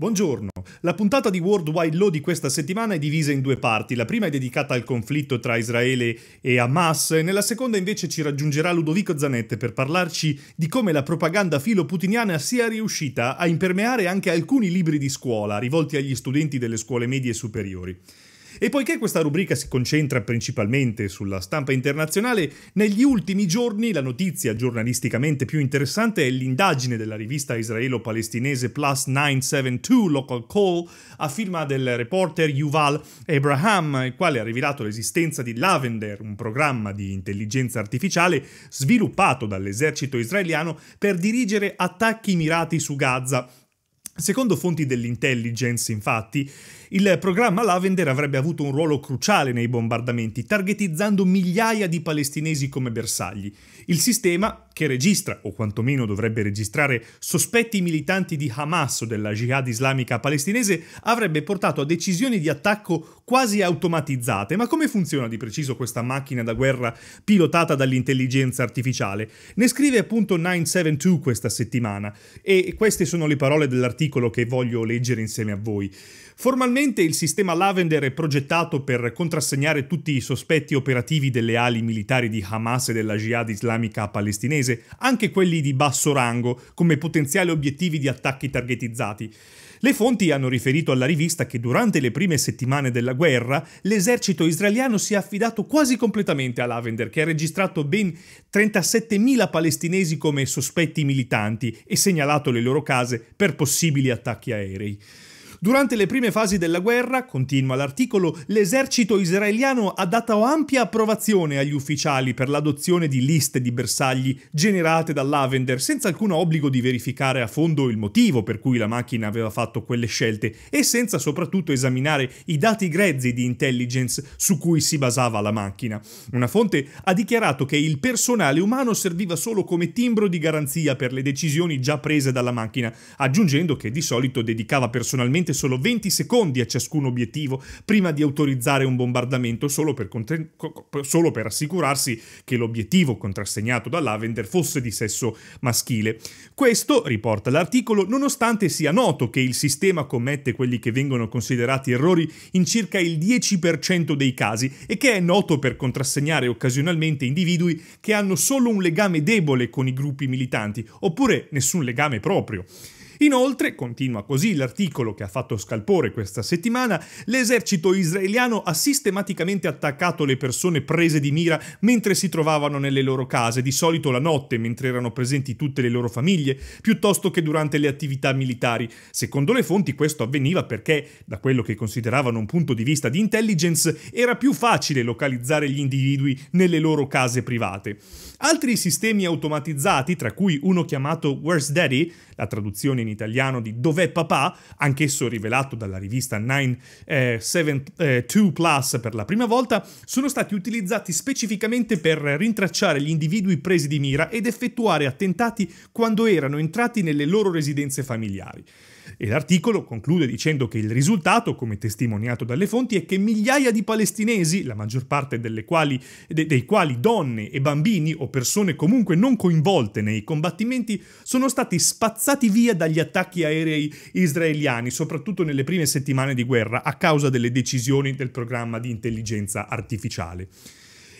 Buongiorno. La puntata di World Wide Law di questa settimana è divisa in due parti. La prima è dedicata al conflitto tra Israele e Hamas, e nella seconda invece ci raggiungerà Ludovico Zanette per parlarci di come la propaganda filoputiniana sia riuscita a impermeare anche alcuni libri di scuola rivolti agli studenti delle scuole medie e superiori. E poiché questa rubrica si concentra principalmente sulla stampa internazionale, negli ultimi giorni la notizia giornalisticamente più interessante è l'indagine della rivista israelo-palestinese Plus 972 Local Call a firma del reporter Yuval Abraham, il quale ha rivelato l'esistenza di Lavender, un programma di intelligenza artificiale sviluppato dall'esercito israeliano per dirigere attacchi mirati su Gaza. Secondo fonti dell'intelligence, infatti, il programma Lavender avrebbe avuto un ruolo cruciale nei bombardamenti, targetizzando migliaia di palestinesi come bersagli. Il sistema, che registra, o quantomeno dovrebbe registrare, sospetti militanti di Hamas o della jihad islamica palestinese, avrebbe portato a decisioni di attacco quasi automatizzate. Ma come funziona di preciso questa macchina da guerra pilotata dall'intelligenza artificiale? Ne scrive appunto 972 questa settimana e queste sono le parole dell'articolo che voglio leggere insieme a voi. Formalmente il sistema Lavender è progettato per contrassegnare tutti i sospetti operativi delle ali militari di Hamas e della jihad islamica palestinese, anche quelli di basso rango, come potenziali obiettivi di attacchi targetizzati. Le fonti hanno riferito alla rivista che durante le prime settimane della guerra l'esercito israeliano si è affidato quasi completamente a Lavender, che ha registrato ben 37.000 palestinesi come sospetti militanti e segnalato le loro case per possibili attacchi aerei. Durante le prime fasi della guerra, continua l'articolo, l'esercito israeliano ha dato ampia approvazione agli ufficiali per l'adozione di liste di bersagli generate da Lavender senza alcun obbligo di verificare a fondo il motivo per cui la macchina aveva fatto quelle scelte e senza soprattutto esaminare i dati grezzi di intelligence su cui si basava la macchina. Una fonte ha dichiarato che il personale umano serviva solo come timbro di garanzia per le decisioni già prese dalla macchina, aggiungendo che di solito dedicava personalmente solitamente solo 20 secondi a ciascun obiettivo prima di autorizzare un bombardamento solo per, solo per assicurarsi che l'obiettivo contrassegnato da Lavender fosse di sesso maschile. Questo, riporta l'articolo, nonostante sia noto che il sistema commette quelli che vengono considerati errori in circa il 10% dei casi e che è noto per contrassegnare occasionalmente individui che hanno solo un legame debole con i gruppi militanti, oppure nessun legame proprio. Inoltre, continua così l'articolo che ha fatto scalpore questa settimana, l'esercito israeliano ha sistematicamente attaccato le persone prese di mira mentre si trovavano nelle loro case, di solito la notte mentre erano presenti tutte le loro famiglie, piuttosto che durante le attività militari. Secondo le fonti questo avveniva perché, da quello che consideravano un punto di vista di intelligence, era più facile localizzare gli individui nelle loro case private. Altri sistemi automatizzati, tra cui uno chiamato Where's Daddy, la traduzione in italiano di Dov'è papà, anch'esso rivelato dalla rivista 972 eh, eh, Plus per la prima volta, sono stati utilizzati specificamente per rintracciare gli individui presi di mira ed effettuare attentati quando erano entrati nelle loro residenze familiari. E l'articolo conclude dicendo che il risultato, come testimoniato dalle fonti, è che migliaia di palestinesi, la maggior parte quali, de, dei quali donne e bambini o persone comunque non coinvolte nei combattimenti, sono stati spazzati via dagli attacchi aerei israeliani, soprattutto nelle prime settimane di guerra, a causa delle decisioni del programma di intelligenza artificiale.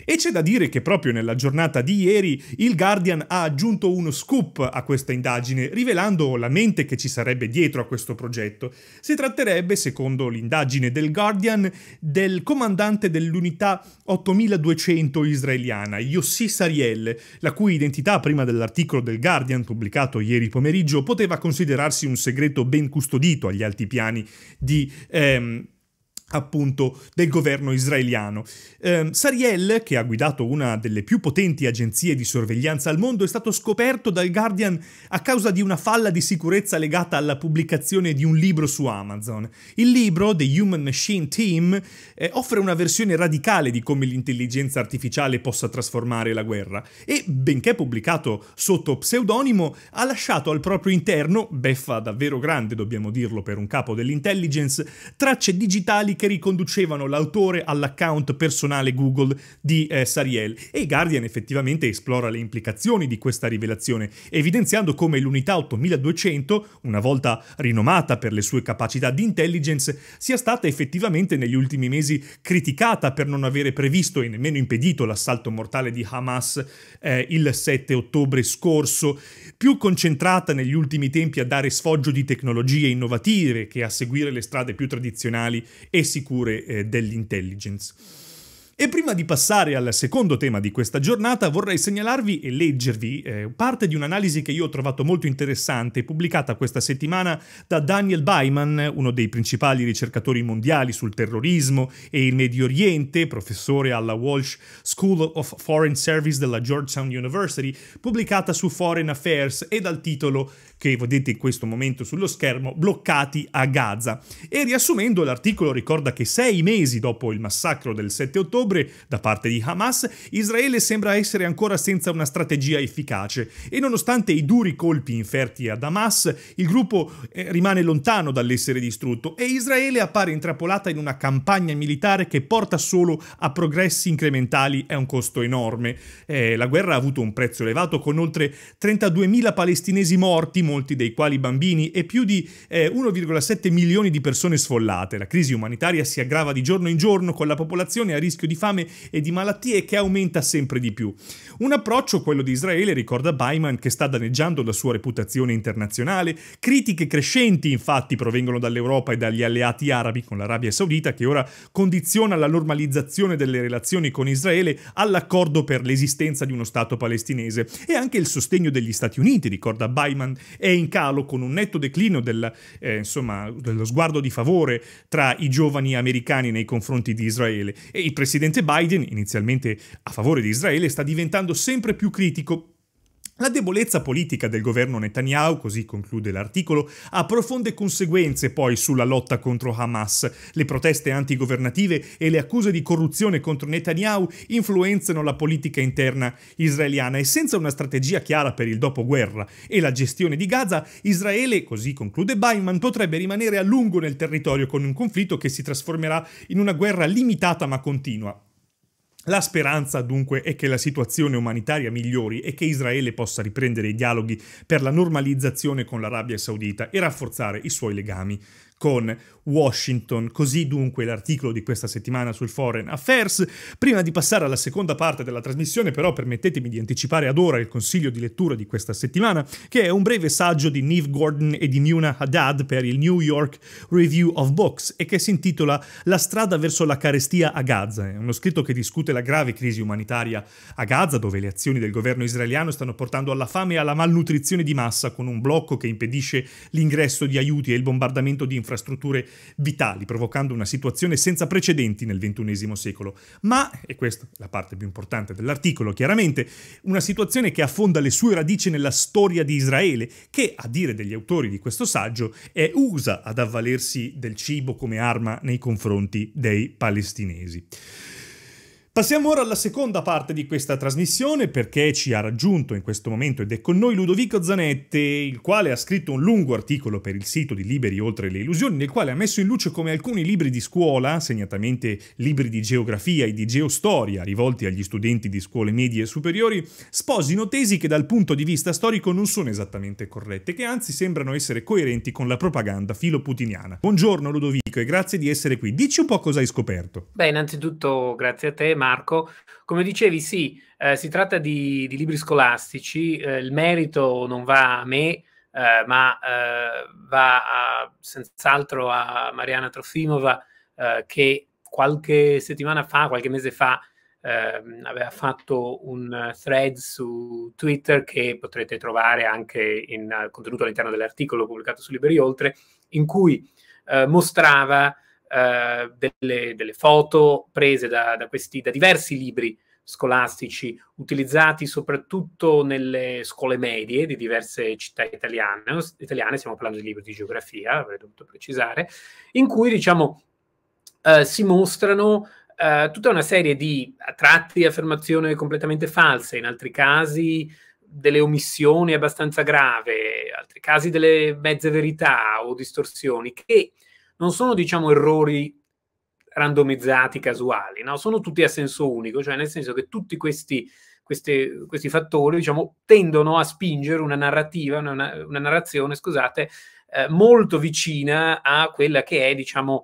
E c'è da dire che proprio nella giornata di ieri il Guardian ha aggiunto uno scoop a questa indagine, rivelando la mente che ci sarebbe dietro a questo progetto. Si tratterebbe, secondo l'indagine del Guardian, del comandante dell'unità 8200 israeliana, Yossi Ariel, la cui identità prima dell'articolo del Guardian pubblicato ieri pomeriggio poteva considerarsi un segreto ben custodito agli altipiani di... Ehm, appunto del governo israeliano. Eh, Sariel, che ha guidato una delle più potenti agenzie di sorveglianza al mondo, è stato scoperto dal Guardian a causa di una falla di sicurezza legata alla pubblicazione di un libro su Amazon. Il libro, The Human Machine Team, eh, offre una versione radicale di come l'intelligenza artificiale possa trasformare la guerra e, benché pubblicato sotto pseudonimo, ha lasciato al proprio interno, beffa davvero grande dobbiamo dirlo per un capo dell'intelligence, tracce digitali che riconducevano l'autore all'account personale Google di eh, Sariel e Guardian effettivamente esplora le implicazioni di questa rivelazione, evidenziando come l'unità 8200, una volta rinomata per le sue capacità di intelligence, sia stata effettivamente negli ultimi mesi criticata per non avere previsto e nemmeno impedito l'assalto mortale di Hamas eh, il 7 ottobre scorso, più concentrata negli ultimi tempi a dare sfoggio di tecnologie innovative che a seguire le strade più tradizionali e sicure eh, dell'intelligence. E prima di passare al secondo tema di questa giornata vorrei segnalarvi e leggervi eh, parte di un'analisi che io ho trovato molto interessante, pubblicata questa settimana da Daniel Byman, uno dei principali ricercatori mondiali sul terrorismo e il Medio Oriente, professore alla Walsh School of Foreign Service della Georgetown University, pubblicata su Foreign Affairs e dal titolo che vedete in questo momento sullo schermo, bloccati a Gaza. E riassumendo, l'articolo ricorda che sei mesi dopo il massacro del 7 ottobre da parte di Hamas, Israele sembra essere ancora senza una strategia efficace e nonostante i duri colpi inferti a Hamas, il gruppo eh, rimane lontano dall'essere distrutto e Israele appare intrappolata in una campagna militare che porta solo a progressi incrementali e a un costo enorme. Eh, la guerra ha avuto un prezzo elevato con oltre 32.000 palestinesi morti molti dei quali bambini, e più di eh, 1,7 milioni di persone sfollate. La crisi umanitaria si aggrava di giorno in giorno con la popolazione a rischio di fame e di malattie che aumenta sempre di più. Un approccio, quello di Israele, ricorda Baiman, che sta danneggiando la sua reputazione internazionale. Critiche crescenti, infatti, provengono dall'Europa e dagli alleati arabi, con l'Arabia Saudita, che ora condiziona la normalizzazione delle relazioni con Israele all'accordo per l'esistenza di uno Stato palestinese e anche il sostegno degli Stati Uniti, ricorda Baiman, è in calo con un netto declino del, eh, insomma, dello sguardo di favore tra i giovani americani nei confronti di Israele e il presidente Biden, inizialmente a favore di Israele, sta diventando sempre più critico la debolezza politica del governo Netanyahu, così conclude l'articolo, ha profonde conseguenze poi sulla lotta contro Hamas. Le proteste antigovernative e le accuse di corruzione contro Netanyahu influenzano la politica interna israeliana e senza una strategia chiara per il dopoguerra e la gestione di Gaza, Israele, così conclude Bayman, potrebbe rimanere a lungo nel territorio con un conflitto che si trasformerà in una guerra limitata ma continua. La speranza dunque è che la situazione umanitaria migliori e che Israele possa riprendere i dialoghi per la normalizzazione con l'Arabia Saudita e rafforzare i suoi legami con Washington. Così dunque l'articolo di questa settimana sul Foreign Affairs. Prima di passare alla seconda parte della trasmissione, però, permettetemi di anticipare ad ora il consiglio di lettura di questa settimana, che è un breve saggio di Neve Gordon e di Muna Haddad per il New York Review of Books e che si intitola La strada verso la carestia a Gaza. È uno scritto che discute la grave crisi umanitaria a Gaza, dove le azioni del governo israeliano stanno portando alla fame e alla malnutrizione di massa, con un blocco che impedisce l'ingresso di aiuti e il bombardamento di infrastrutture infrastrutture vitali, provocando una situazione senza precedenti nel XXI secolo. Ma, e questa è la parte più importante dell'articolo chiaramente, una situazione che affonda le sue radici nella storia di Israele, che, a dire degli autori di questo saggio, è usa ad avvalersi del cibo come arma nei confronti dei palestinesi. Passiamo ora alla seconda parte di questa trasmissione perché ci ha raggiunto in questo momento ed è con noi Ludovico Zanette, il quale ha scritto un lungo articolo per il sito di Liberi oltre le illusioni, nel quale ha messo in luce come alcuni libri di scuola, segnatamente libri di geografia e di geostoria rivolti agli studenti di scuole medie e superiori, sposino tesi che dal punto di vista storico non sono esattamente corrette, che anzi sembrano essere coerenti con la propaganda filoputiniana. Buongiorno Ludovico e grazie di essere qui. Dici un po' cosa hai scoperto. Beh, innanzitutto grazie a te Marco. Come dicevi, sì, eh, si tratta di, di libri scolastici, eh, il merito non va a me, eh, ma eh, va a, senz'altro a Mariana Trofimova eh, che qualche settimana fa, qualche mese fa, ehm, aveva fatto un thread su Twitter che potrete trovare anche in contenuto all'interno dell'articolo pubblicato su Liberi Oltre, in cui eh, mostrava eh, delle, delle, foto prese da, da, questi, da diversi libri scolastici utilizzati soprattutto nelle scuole medie di diverse città italiane, italiane stiamo parlando di libri di geografia, avrei dovuto precisare, in cui diciamo eh, si mostrano eh, tutta una serie di tratti di affermazioni completamente false, in altri casi delle omissioni abbastanza grave, in altri casi delle mezze verità o distorsioni che non sono diciamo errori randomizzati, casuali, no? sono tutti a senso unico, cioè nel senso che tutti questi, questi, questi fattori diciamo, tendono a spingere una narrativa, una, una narrazione, scusate, eh, molto vicina a quella che è, diciamo,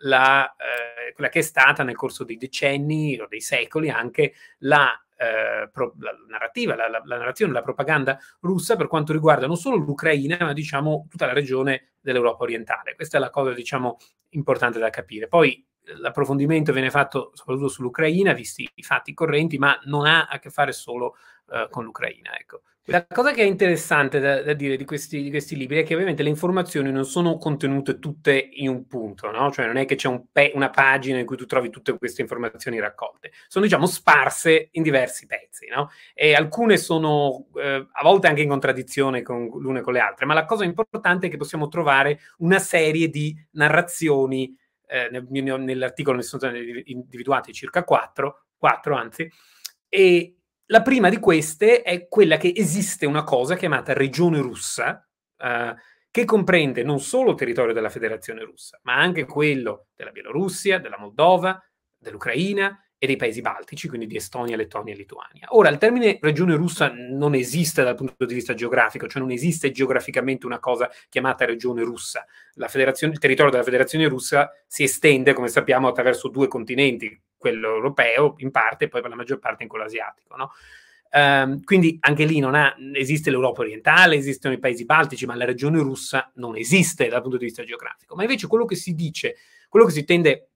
la, eh, quella che è stata nel corso dei decenni o dei secoli anche la eh, pro, la narrativa, la, la, la, narrazione, la propaganda russa per quanto riguarda non solo l'Ucraina, ma diciamo tutta la regione dell'Europa orientale. Questa è la cosa, diciamo, importante da capire. Poi eh, l'approfondimento viene fatto soprattutto sull'Ucraina, visti i fatti correnti, ma non ha a che fare solo eh, con l'Ucraina. Ecco. La cosa che è interessante da, da dire di questi, di questi, libri è che ovviamente le informazioni non sono contenute tutte in un punto, no? cioè non è che c'è un pe- una pagina in cui tu trovi tutte queste informazioni raccolte, sono diciamo sparse in diversi pezzi no? e alcune sono eh, a volte anche in contraddizione con l'una con le altre, ma la cosa importante è che possiamo trovare una serie di narrazioni, eh, nell'articolo ne sono individuati circa quattro, quattro anzi, e la prima di queste è quella che esiste una cosa chiamata regione russa, eh, che comprende non solo il territorio della Federazione russa, ma anche quello della Bielorussia, della Moldova, dell'Ucraina e dei paesi baltici, quindi di Estonia, Lettonia e Lituania. Ora, il termine regione russa non esiste dal punto di vista geografico, cioè non esiste geograficamente una cosa chiamata regione russa. il territorio della Federazione russa si estende, come sappiamo, attraverso due continenti, quello europeo in parte e poi per la maggior parte in quello asiatico. No? Um, quindi anche lì ha, esiste l'Europa orientale, esistono i paesi baltici, ma la regione russa non esiste dal punto di vista geografico. Ma invece quello che si dice, quello che si tende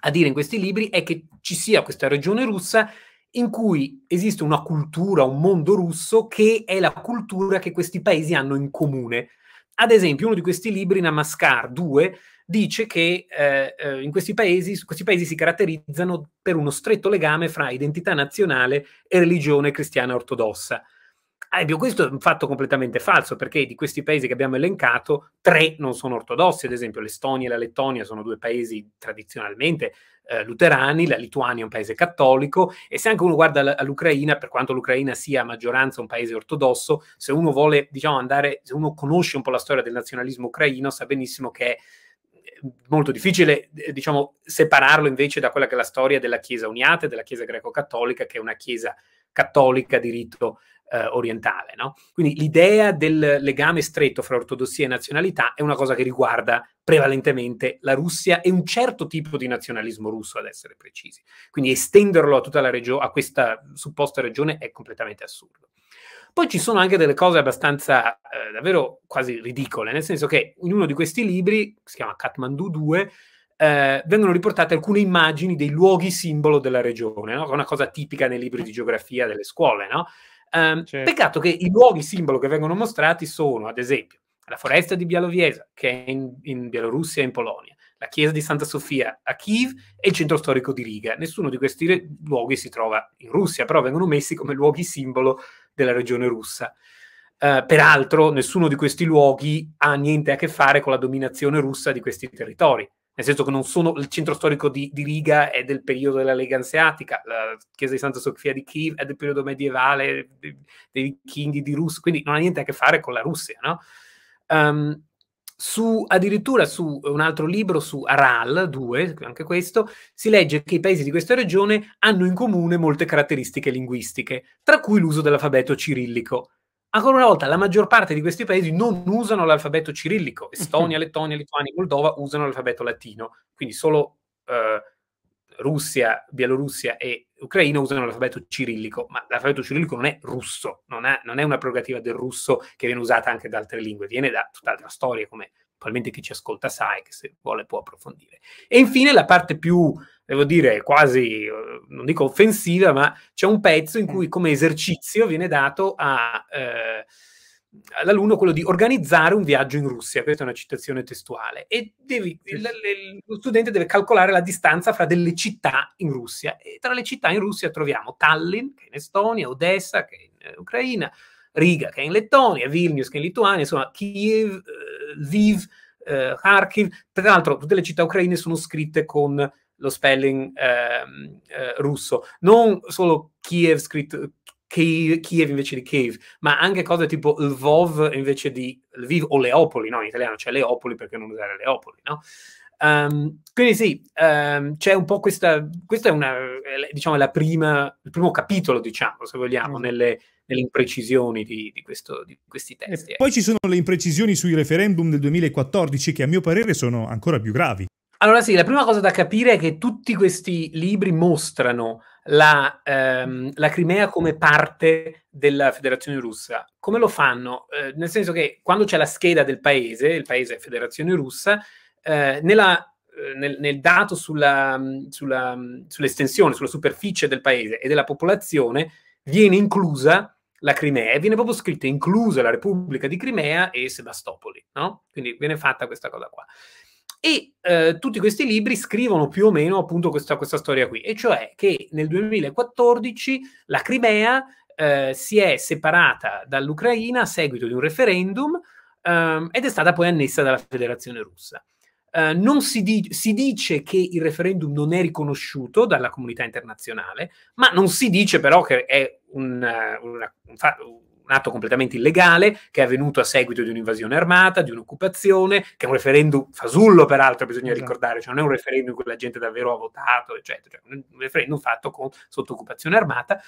a dire in questi libri è che ci sia questa regione russa in cui esiste una cultura, un mondo russo che è la cultura che questi paesi hanno in comune. Ad esempio, uno di questi libri, Namaskar 2, dice che eh, eh, in questi paesi, questi paesi si caratterizzano per uno stretto legame fra identità nazionale e religione cristiana ortodossa. Ebbio, ah, questo è un fatto completamente falso, perché di questi paesi che abbiamo elencato, tre non sono ortodossi, ad esempio l'Estonia e la Lettonia sono due paesi tradizionalmente eh, luterani, la Lituania è un paese cattolico, e se anche uno guarda l- all'Ucraina, per quanto l'Ucraina sia a maggioranza un paese ortodosso, se uno vuole, diciamo, andare, se uno conosce un po' la storia del nazionalismo ucraino, sa benissimo che è molto difficile, eh, diciamo, separarlo invece da quella che è la storia della Chiesa uniata e della Chiesa greco-cattolica, che è una Chiesa cattolica di rito eh, orientale. No? Quindi l'idea del legame stretto fra ortodossia e nazionalità è una cosa che riguarda prevalentemente la Russia e un certo tipo di nazionalismo russo, ad essere precisi. Quindi estenderlo a tutta la regione, a questa supposta regione, è completamente assurdo. Poi ci sono anche delle cose abbastanza eh, davvero quasi ridicole, nel senso che in uno di questi libri, si chiama Kathmandu 2, eh, vengono riportate alcune immagini dei luoghi simbolo della regione, no? una cosa tipica nei libri di geografia delle scuole. No? Um, certo. Peccato che i luoghi simbolo che vengono mostrati sono, ad esempio, la foresta di Bialoviesa, che è in, in Bielorussia e in Polonia, la chiesa di Santa Sofia a Kiev e il centro storico di Riga. Nessuno di questi luoghi si trova in Russia, però vengono messi come luoghi simbolo della regione russa. Uh, peraltro, nessuno di questi luoghi ha niente a che fare con la dominazione russa di questi territori, nel senso che non sono il centro storico di, di Riga è del periodo della Lega Anseatica, la chiesa di Santa Sofia di Kiev è del periodo medievale dei, dei vichinghi di Russia, quindi non ha niente a che fare con la Russia, no? Um, su, addirittura su un altro libro, su Aral 2, anche questo, si legge che i paesi di questa regione hanno in comune molte caratteristiche linguistiche, tra cui l'uso dell'alfabeto cirillico. Ancora una volta, la maggior parte di questi paesi non usano l'alfabeto cirillico. Estonia, Lettonia, Lituania, Moldova usano l'alfabeto latino. Quindi solo eh, Russia, Bielorussia e ucraino usano l'alfabeto cirillico, ma l'alfabeto cirillico non è russo, non, ha, non è una prerogativa del russo che viene usata anche da altre lingue, viene da tutt'altra storia, come probabilmente chi ci ascolta sa e che se vuole può approfondire. E infine la parte più, devo dire, quasi, eh, non dico offensiva, ma c'è un pezzo in cui mm. come esercizio viene dato a... Eh, all'alunno quello di organizzare un viaggio in Russia, questa è una citazione testuale, e devi, l- l- lo studente deve calcolare la distanza fra delle città in Russia. E tra le città in Russia troviamo Tallinn, che è in Estonia, Odessa, che è in eh, Ucraina, Riga, che è in Lettonia, Vilnius, che è in Lituania, insomma, Kiev, eh, Lviv, eh, Kharkiv. Tra l'altro tutte le città ucraine sono scritte con lo spelling ehm, eh, russo, non solo Kiev scritto Kiev invece di Kiev, ma anche cose tipo Lvov invece di Lviv o Leopoli, no? In italiano c'è cioè Leopoli perché non usare Leopoli, no? Um, quindi sì, um, c'è un po' questa, questa è una, diciamo, la prima, il primo capitolo, diciamo, se vogliamo, mm. nelle, nelle imprecisioni di, di, questo, di questi testi. E Poi ecco. ci sono le imprecisioni sui referendum del 2014 che a mio parere sono ancora più gravi. Allora sì, la prima cosa da capire è che tutti questi libri mostrano la, ehm, la, Crimea come parte della Federazione Russa. Come lo fanno? Eh, nel senso che quando c'è la scheda del paese, il paese è Federazione Russa, eh, nella, eh, nel, nel, dato sulla, sulla, sull'estensione, sulla superficie del paese e della popolazione, viene inclusa la Crimea viene proprio scritta inclusa la Repubblica di Crimea e Sebastopoli, no? Quindi viene fatta questa cosa qua. E eh, tutti questi libri scrivono più o meno appunto questa, questa storia qui, e cioè che nel 2014 la Crimea eh, si è separata dall'Ucraina a seguito di un referendum ehm, ed è stata poi annessa dalla Federazione Russa. Uh, non si, di- si, dice che il referendum non è riconosciuto dalla comunità internazionale, ma non si dice però che è un, eh, una, un, un atto completamente illegale che è avvenuto a seguito di un'invasione armata, di un'occupazione, che è un referendum fasullo peraltro, bisogna esatto. ricordare, cioè non è un referendum in cui la gente davvero ha votato, eccetera, cioè, un referendum fatto con, sotto occupazione armata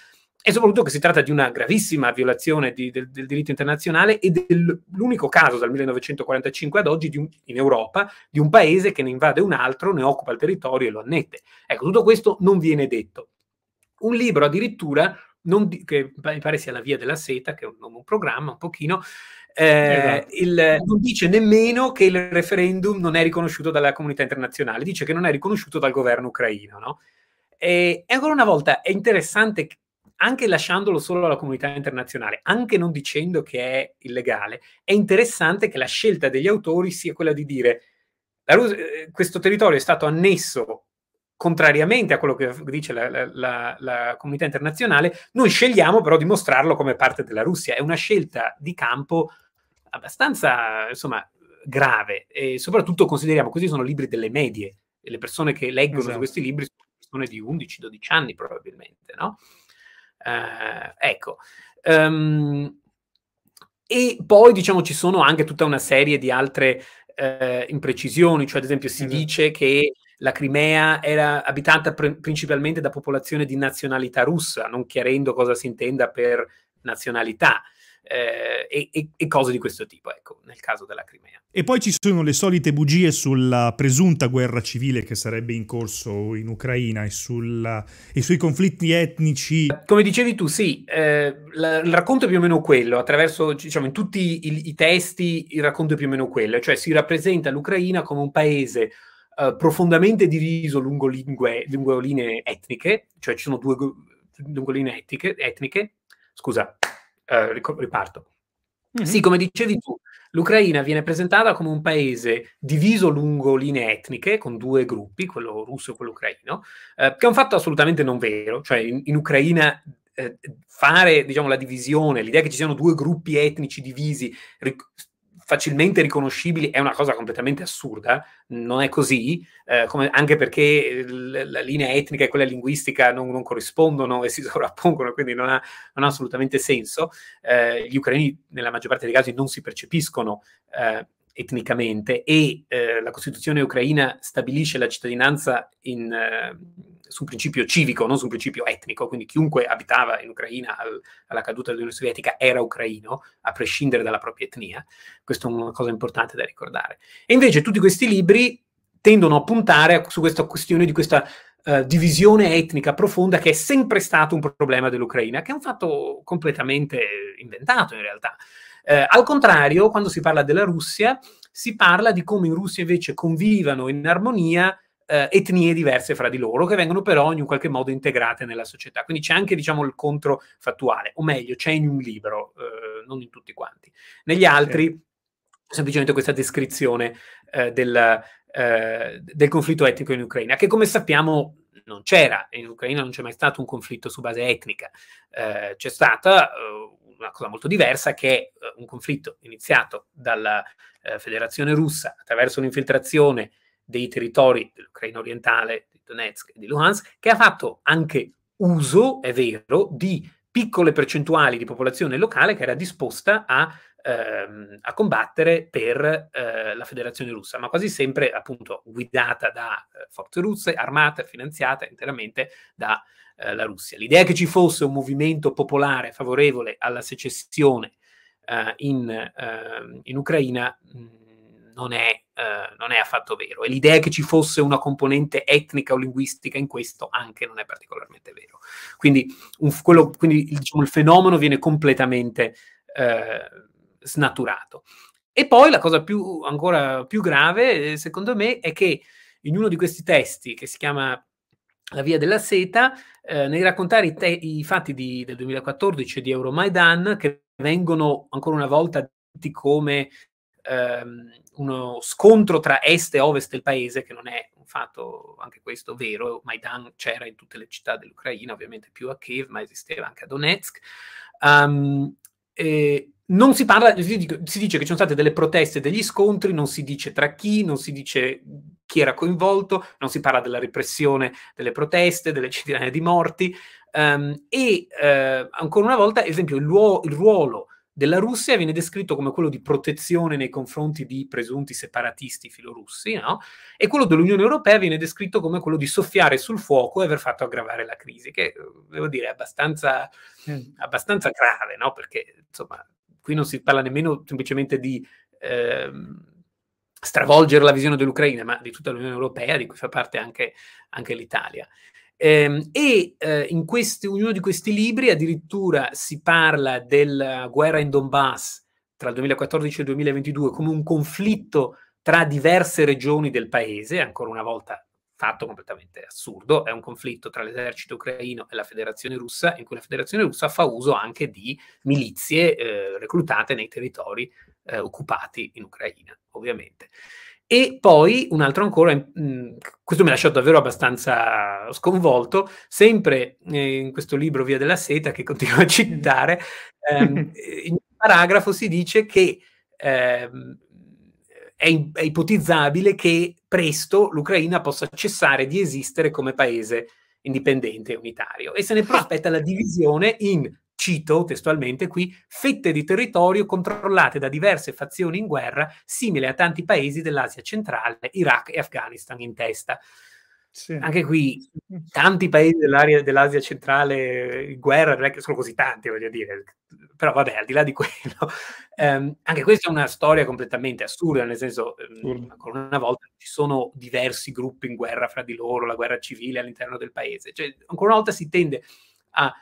e soprattutto che si tratta di una gravissima violazione di, del, del, diritto internazionale e dell'unico caso dal 1945 ad oggi un, in Europa di un paese che ne invade un altro, ne occupa il territorio e lo annette. Ecco, tutto questo non viene detto. Un libro addirittura di, che mi pare sia La Via della Seta, che è un, un programma un pochino, esatto. eh, esatto. il, non dice nemmeno che il referendum non è riconosciuto dalla comunità internazionale, dice che non è riconosciuto dal governo ucraino. No? E, e ancora una volta è interessante, anche lasciandolo solo alla comunità internazionale, anche non dicendo che è illegale, è interessante che la scelta degli autori sia quella di dire Rus- eh, questo territorio è stato annesso contrariamente a quello che dice la, la, la, la, comunità internazionale, noi scegliamo però di mostrarlo come parte della Russia. È una scelta di campo abbastanza, insomma, grave e soprattutto consideriamo questi sono libri delle medie e le persone che leggono esatto. questi libri sono persone di 11-12 anni probabilmente, no? Uh, ecco. Um, e poi, diciamo, ci sono anche tutta una serie di altre uh, imprecisioni, cioè ad esempio si esatto. dice che la Crimea era abitata pr- principalmente da popolazione di nazionalità russa, non chiarendo cosa si intenda per nazionalità. Eh, e, e, cose di questo tipo, ecco, nel caso della Crimea. E poi ci sono le solite bugie sulla presunta guerra civile che sarebbe in corso in Ucraina e, sulla, e sui conflitti etnici. Come dicevi tu, sì, eh, la, il racconto è più o meno quello, attraverso, diciamo, in tutti i, i testi il racconto è più o meno quello, cioè si rappresenta l'Ucraina come un paese eh, profondamente diviso lungo, lingue, lungo, linee etniche, cioè ci sono due lungo linee etniche, etniche. scusa, eh, riparto. Mm-hmm. Sì, come dicevi tu, l'Ucraina viene presentata come un paese diviso lungo linee etniche, con due gruppi, quello russo e quello ucraino, eh, che è un fatto assolutamente non vero, cioè in, in Ucraina eh, fare diciamo, la divisione, l'idea che ci siano due gruppi etnici divisi, ric- facilmente riconoscibili è una cosa completamente assurda, non è così, eh, come, anche perché eh, l- la linea etnica e quella linguistica non, non corrispondono e si sovrappongono, quindi non ha, non ha assolutamente senso. Eh, gli ucraini nella maggior parte dei casi non si percepiscono eh, etnicamente e eh, la Costituzione ucraina stabilisce la cittadinanza in eh, su un principio civico, non su un principio etnico, quindi chiunque abitava in Ucraina al, alla caduta dell'Unione Sovietica era ucraino, a prescindere dalla propria etnia. Questa è una cosa importante da ricordare. E invece tutti questi libri tendono a puntare su questa questione di questa eh, divisione etnica profonda che è sempre stato un problema dell'Ucraina, che è un fatto completamente inventato in realtà. Uh, al contrario, quando si parla della Russia, si parla di come in Russia invece convivano in armonia eh, etnie diverse fra di loro, che vengono però in un qualche modo integrate nella società. Quindi c'è anche diciamo, il controfattuale, o meglio, c'è in un libro, eh, non in tutti quanti. Negli altri, sì. semplicemente questa descrizione eh, del, eh, del conflitto etnico in Ucraina, che come sappiamo non c'era, in Ucraina non c'è mai stato un conflitto su base etnica, eh, c'è stata eh, una cosa molto diversa che è eh, un conflitto iniziato dalla eh, Federazione russa attraverso un'infiltrazione dei territori dell'Ucraina orientale, di Donetsk e di Luhansk, che ha fatto anche uso, è vero, di piccole percentuali di popolazione locale che era disposta a, ehm, a combattere per eh, la Federazione russa, ma quasi sempre appunto guidata da eh, forze russe, armata e finanziata interamente dalla eh, Russia. L'idea che ci fosse un movimento popolare favorevole alla secessione eh, in, ehm, in, Ucraina mh, mm, non è eh, non è affatto vero e l'idea che ci fosse una componente etnica o linguistica in questo anche non è particolarmente vero. Quindi, un, quello, quindi diciamo, il fenomeno viene completamente eh, snaturato. E poi la cosa più, ancora più grave, eh, secondo me, è che in uno di questi testi che si chiama la via della seta, eh, nel raccontare i, te- i fatti di, del 2014 di Euromaidan, che vengono ancora una volta detti come ehm, uno scontro tra est e ovest del paese, che non è un fatto anche questo vero, Maidan c'era in tutte le città dell'Ucraina, ovviamente più a Kiev, ma esisteva anche a Donetsk. Um, eh, non si parla, si, dice che ci sono state delle proteste, degli scontri, non si dice tra chi, non si dice chi era coinvolto, non si parla della repressione delle proteste, delle centinaia di morti. Um, e eh, ancora una volta, esempio, il, luo- il ruolo della Russia viene descritto come quello di protezione nei confronti di presunti separatisti filorussi, no? e quello dell'Unione Europea viene descritto come quello di soffiare sul fuoco e aver fatto aggravare la crisi, che eh, devo dire è abbastanza, mm. abbastanza grave, no? perché insomma, qui non si parla nemmeno semplicemente di ehm, stravolgere la visione dell'Ucraina, ma di tutta l'Unione Europea, di cui fa parte anche, anche l'Italia. Ehm, e eh, in questi, ognuno di questi libri addirittura si parla della eh, guerra in Donbass tra il 2014 e il 2022 come un conflitto tra diverse regioni del paese, ancora una volta fatto completamente assurdo, è un conflitto tra l'esercito ucraino e la federazione russa, in cui la federazione russa fa uso anche di milizie eh, reclutate nei territori eh, occupati in Ucraina, ovviamente. E poi un altro ancora, questo mi ha lasciato davvero abbastanza sconvolto, sempre eh, in questo libro Via della Seta che continuo a citare, ehm, eh, in un paragrafo si dice che ehm, è, è, ipotizzabile che presto l'Ucraina possa cessare di esistere come paese indipendente e unitario e se ne ah. prospetta la divisione in cito testualmente qui, fette di territorio controllate da diverse fazioni in guerra, simile a tanti paesi dell'Asia centrale, Iraq e Afghanistan in testa. Sì. Anche qui tanti paesi dell'Asia centrale in guerra, non è che sono così tanti, voglio dire, però vabbè, al di là di quello, ehm, anche questa è una storia completamente assurda, nel senso, ehm, ancora una volta ci sono diversi gruppi in guerra fra di loro, la guerra civile all'interno del paese, cioè ancora una volta si tende a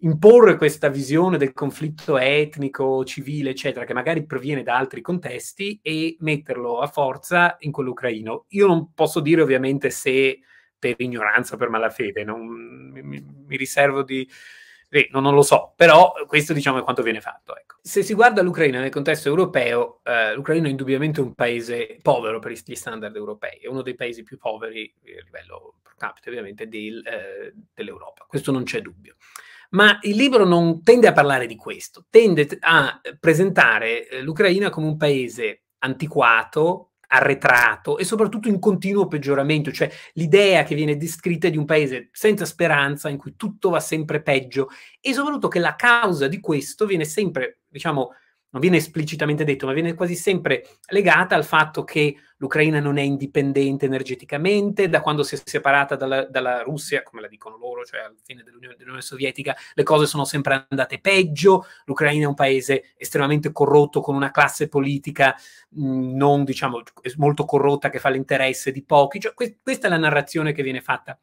imporre questa visione del conflitto etnico, civile, eccetera, che magari proviene da altri contesti e metterlo a forza in quello ucraino. Io non posso dire ovviamente se per ignoranza o per malafede, non, mi, mi riservo di... Eh, non, non, lo so, però questo diciamo è quanto viene fatto. Ecco. Se si guarda l'Ucraina nel contesto europeo, eh, l'Ucraina è indubbiamente un paese povero per gli standard europei, è uno dei paesi più poveri eh, a livello pro capite ovviamente del, eh, dell'Europa, questo non c'è dubbio. Ma il libro non tende a parlare di questo, tende a presentare eh, l'Ucraina come un paese antiquato, arretrato e soprattutto in continuo peggioramento, cioè l'idea che viene descritta di un paese senza speranza, in cui tutto va sempre peggio e soprattutto che la causa di questo viene sempre, diciamo, non viene esplicitamente detto, ma viene quasi sempre legata al fatto che l'Ucraina non è indipendente energeticamente, da quando si è separata dalla, dalla Russia, come la dicono loro, cioè alla fine dell'Unione, dell'Unione, Sovietica, le cose sono sempre andate peggio, l'Ucraina è un paese estremamente corrotto con una classe politica mh, mm, non, diciamo, molto corrotta che fa l'interesse di pochi, cioè, que- questa è la narrazione che viene fatta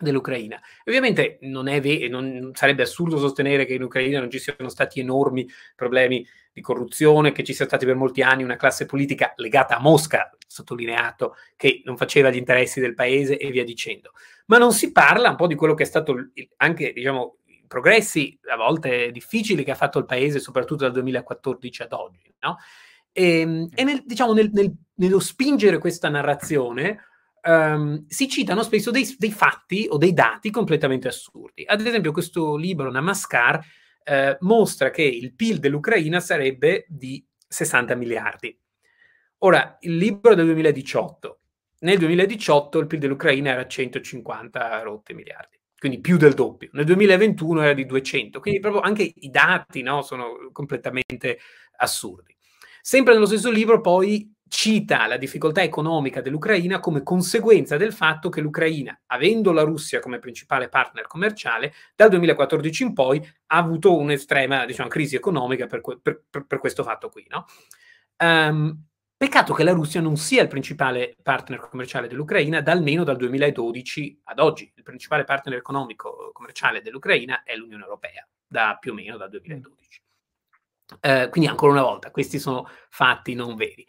dell'Ucraina. Ovviamente non, è ve- non sarebbe assurdo sostenere che in Ucraina non ci siano stati enormi problemi di corruzione, che ci sia stata per molti anni una classe politica legata a Mosca, sottolineato, che non faceva gli interessi del paese e via dicendo. Ma non si parla un po' di quello che è stato anche, diciamo, i progressi a volte difficili che ha fatto il paese, soprattutto dal 2014 ad oggi, no? E, ehm, e nel, diciamo, nel, nel, nello spingere questa narrazione, um, si citano spesso dei, dei, fatti o dei dati completamente assurdi. Ad esempio, questo libro Namaskar eh, mostra che il PIL dell'Ucraina sarebbe di 60 miliardi. Ora, il libro del 2018. Nel 2018 il PIL dell'Ucraina era 150 rotte miliardi quindi più del doppio. Nel 2021 era di 200, quindi proprio anche i dati no, sono completamente assurdi. Sempre nello stesso libro poi cita la difficoltà economica dell'Ucraina come conseguenza del fatto che l'Ucraina, avendo la Russia come principale partner commerciale, dal 2014 in poi ha avuto un'estrema diciamo, crisi economica per, per, per, questo fatto qui. No? Um, peccato che la Russia non sia il principale partner commerciale dell'Ucraina, da almeno dal 2012 ad oggi. Il principale partner economico commerciale dell'Ucraina è l'Unione Europea, da più o meno dal 2012. Mm. Uh, eh, quindi ancora una volta, questi sono fatti non veri.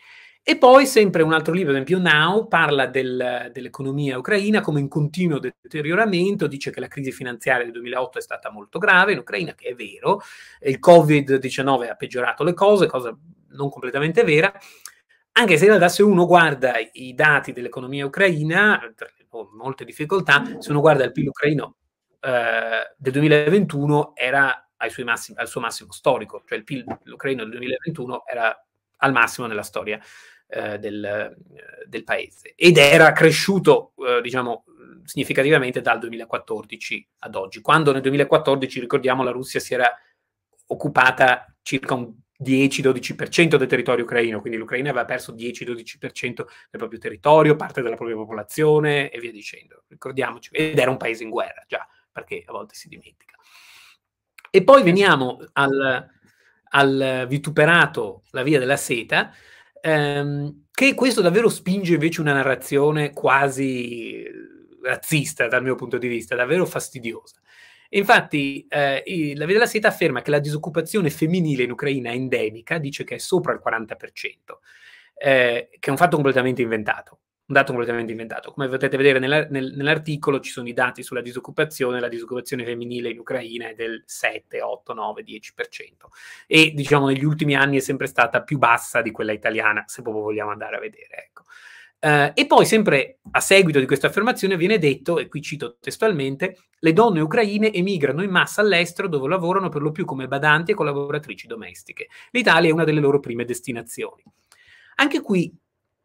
E poi sempre un altro libro, ad esempio Now, parla del, dell'economia ucraina come in continuo deterioramento, dice che la crisi finanziaria del 2008 è stata molto grave in Ucraina, che è vero, il Covid-19 ha peggiorato le cose, cosa non completamente vera, anche se in realtà se uno guarda i dati dell'economia ucraina, tra molte difficoltà, se uno guarda il PIL ucraino eh, del 2021 era massimi, al suo massimo storico, cioè il PIL ucraino del 2021 era al massimo nella storia eh, del, eh, del, paese ed era cresciuto, eh, diciamo, significativamente dal 2014 ad oggi. Quando nel 2014, ricordiamo, la Russia si era occupata circa un 10-12% del territorio ucraino, quindi l'Ucraina aveva perso 10-12% del proprio territorio, parte della propria popolazione e via dicendo. Ricordiamoci, ed era un paese in guerra già, perché a volte si dimentica. E poi veniamo al, al vituperato La Via della Seta, ehm, che questo davvero spinge invece una narrazione quasi razzista dal mio punto di vista, davvero fastidiosa. Infatti, eh, la Via della Seta afferma che la disoccupazione femminile in Ucraina è endemica, dice che è sopra il 40%, eh, che è un fatto completamente inventato un dato completamente inventato. Come potete vedere nella, nel, nell'articolo ci sono i dati sulla disoccupazione, la disoccupazione femminile in Ucraina è del 7, 8, 9, 10% e diciamo negli ultimi anni è sempre stata più bassa di quella italiana, se proprio vogliamo andare a vedere. Ecco. Uh, e poi, sempre a seguito di questa affermazione, viene detto, e qui cito testualmente, le donne ucraine emigrano in massa all'estero dove lavorano per lo più come badanti e collaboratrici domestiche. L'Italia è una delle loro prime destinazioni. Anche qui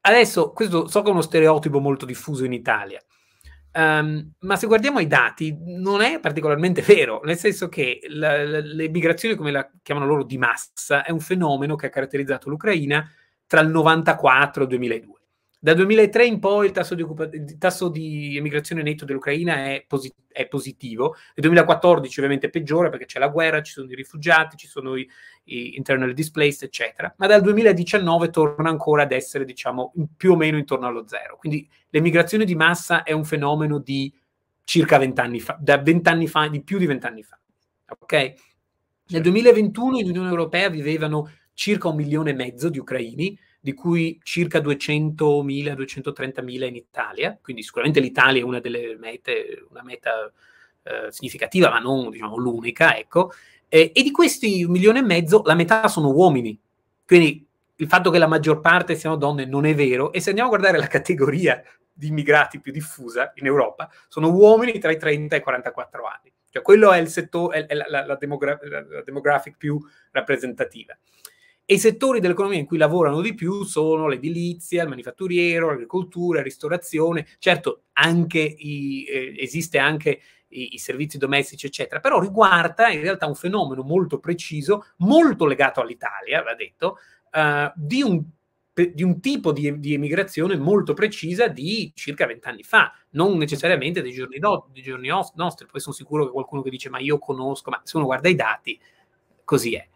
adesso questo so che è uno stereotipo molto diffuso in Italia, um, ma se guardiamo i dati non è particolarmente vero, nel senso che la, la, le migrazioni, come la chiamano loro, di massa, è un fenomeno che ha caratterizzato l'Ucraina tra il 94 e il 2002. Dal 2003 in poi il tasso di, occupa- il tasso di emigrazione netto dell'Ucraina è, posi- è, positivo, nel 2014 ovviamente è peggiore perché c'è la guerra, ci sono i rifugiati, ci sono i, i internal displaced, eccetera, ma dal 2019 torna ancora ad essere, diciamo, più o meno intorno allo zero. Quindi l'emigrazione di massa è un fenomeno di circa 20 fa, da 20 fa, di più di vent'anni fa. Ok? Nel 2021 in Unione Europea vivevano circa un milione e mezzo di ucraini, di cui circa 200.000, 230.000 in Italia, quindi sicuramente l'Italia è una delle mete, una meta eh, significativa, ma non diciamo, l'unica, ecco. Eh, e di questi un milione e mezzo, la metà sono uomini. Quindi il fatto che la maggior parte siano donne non è vero. E se andiamo a guardare la categoria di immigrati più diffusa in Europa, sono uomini tra i 30 e i 44 anni. Cioè, quello è il settore, è la, la, la, demogra- la demographic più rappresentativa. E i settori dell'economia in cui lavorano di più sono l'edilizia, il manifatturiero, l'agricoltura, la ristorazione, certo anche i, eh, esiste anche i, i, servizi domestici, eccetera, però riguarda in realtà un fenomeno molto preciso, molto legato all'Italia, va detto, eh, di, un, di, un, tipo di, di, emigrazione molto precisa di circa vent'anni fa, non necessariamente dei giorni, do, dei giorni nostri, poi sono sicuro che qualcuno che dice ma io conosco, ma se uno guarda i dati, così è.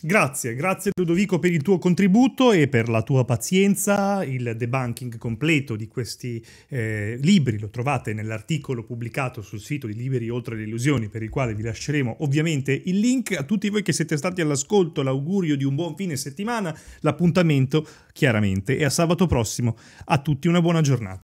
Grazie, grazie Ludovico per il tuo contributo e per la tua pazienza. Il debunking completo di questi eh, libri lo trovate nell'articolo pubblicato sul sito di Liberi Oltre le Illusioni, per il quale vi lasceremo ovviamente il link. A tutti voi che siete stati all'ascolto, l'augurio di un buon fine settimana, l'appuntamento chiaramente E a sabato prossimo. A tutti una buona giornata.